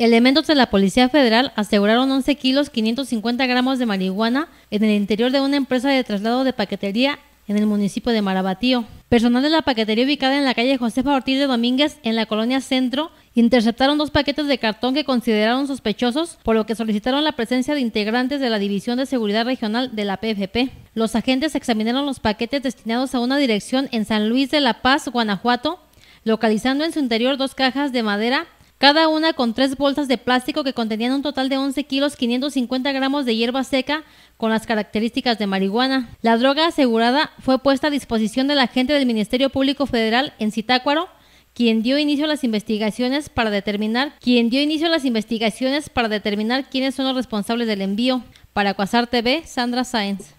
Elementos de la Policía Federal aseguraron 11 kilos 550 gramos de marihuana en el interior de una empresa de traslado de paquetería en el municipio de Marabatío. Personal de la paquetería ubicada en la calle Josefa Ortiz de Domínguez, en la colonia Centro, interceptaron dos paquetes de cartón que consideraron sospechosos, por lo que solicitaron la presencia de integrantes de la División de Seguridad Regional de la PFP. Los agentes examinaron los paquetes destinados a una dirección en San Luis de la Paz, Guanajuato, localizando en su interior dos cajas de madera cada una con tres bolsas de plástico que contenían un total de 11 kilos 550 gramos de hierba seca con las características de marihuana. La droga asegurada fue puesta a disposición del agente del Ministerio Público Federal en Citácuaro, quien dio inicio a las investigaciones para determinar quien dio inicio a las investigaciones para determinar quiénes son los responsables del envío. Para Cuasar TV, Sandra Sáenz.